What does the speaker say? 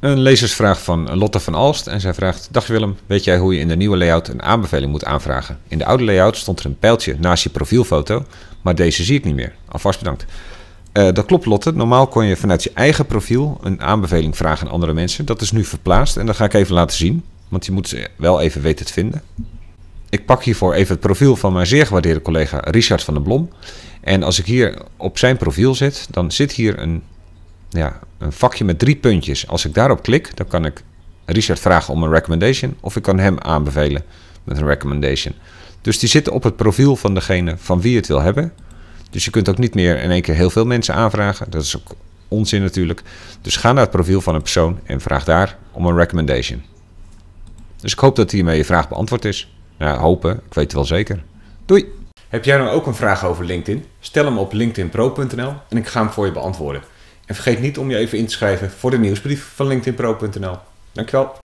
Een lezersvraag van Lotte van Alst en zij vraagt: Dag Willem, weet jij hoe je in de nieuwe layout een aanbeveling moet aanvragen? In de oude layout stond er een pijltje naast je profielfoto, maar deze zie ik niet meer. Alvast bedankt. Eh, dat klopt, Lotte. Normaal kon je vanuit je eigen profiel een aanbeveling vragen aan andere mensen. Dat is nu verplaatst en dat ga ik even laten zien, want je moet ze wel even weten te vinden. Ik pak hiervoor even het profiel van mijn zeer gewaardeerde collega Richard van der Blom. En als ik hier op zijn profiel zit, dan zit hier een ja, een vakje met drie puntjes. Als ik daarop klik, dan kan ik Richard vragen om een recommendation of ik kan hem aanbevelen met een recommendation. Dus die zitten op het profiel van degene van wie je het wil hebben. Dus je kunt ook niet meer in één keer heel veel mensen aanvragen. Dat is ook onzin natuurlijk. Dus ga naar het profiel van een persoon en vraag daar om een recommendation. Dus ik hoop dat hiermee je vraag beantwoord is. Nou, hopen, ik weet het wel zeker. Doei! Heb jij nou ook een vraag over LinkedIn? Stel hem op linkedinpro.nl en ik ga hem voor je beantwoorden. En vergeet niet om je even in te schrijven voor de nieuwsbrief van linkedinpro.nl. Dankjewel.